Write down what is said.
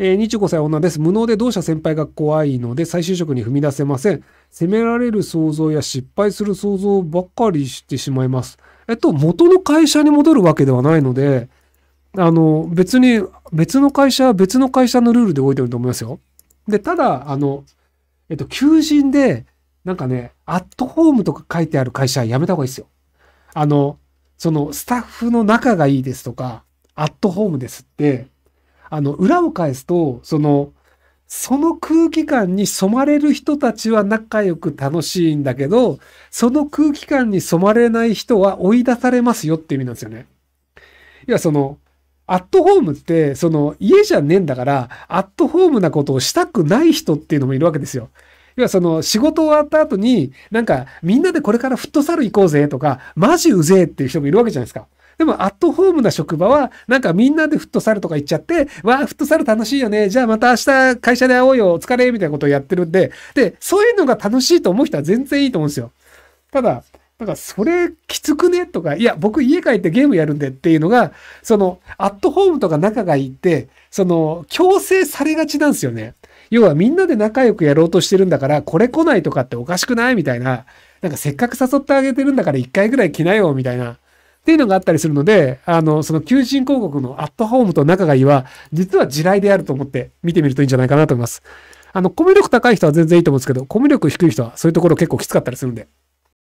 えー、25歳女です。無能で同社先輩が怖いので再就職に踏み出せません。責められる想像や失敗する想像ばかりしてしまいます。えっと、元の会社に戻るわけではないので、あの、別に、別の会社は別の会社のルールで動いてると思いますよ。で、ただ、あの、えっと、求人で、なんかね、アットホームとか書いてある会社はやめた方がいいですよ。あの、その、スタッフの仲がいいですとか、アットホームですって、あの、裏を返すと、その、その空気感に染まれる人たちは仲良く楽しいんだけど、その空気感に染まれない人は追い出されますよって意味なんですよね。いや、その、アットホームって、その、家じゃねえんだから、アットホームなことをしたくない人っていうのもいるわけですよ。要はその仕事終わった後に、なんかみんなでこれからフットサル行こうぜとか、マジうぜえっていう人もいるわけじゃないですか。でも、アットホームな職場は、なんかみんなでフットサルとか行っちゃって、わあ、フットサル楽しいよね。じゃあまた明日会社で会おうよ。お疲れ。みたいなことをやってるんで、で、そういうのが楽しいと思う人は全然いいと思うんですよ。ただ、んかそれきつくねとか、いや、僕家帰ってゲームやるんでっていうのが、その、アットホームとか仲がいいって、その、強制されがちなんですよね。要はみんなで仲良くやろうとしてるんだから、これ来ないとかっておかしくないみたいな。なんかせっかく誘ってあげてるんだから一回ぐらい来なよみたいな。っていうのがあったりするので、あの、その求人広告のアットホームと仲がいいは、実は地雷であると思って見てみるといいんじゃないかなと思います。あの、コミュ力高い人は全然いいと思うんですけど、コミュ力低い人はそういうところ結構きつかったりするんで。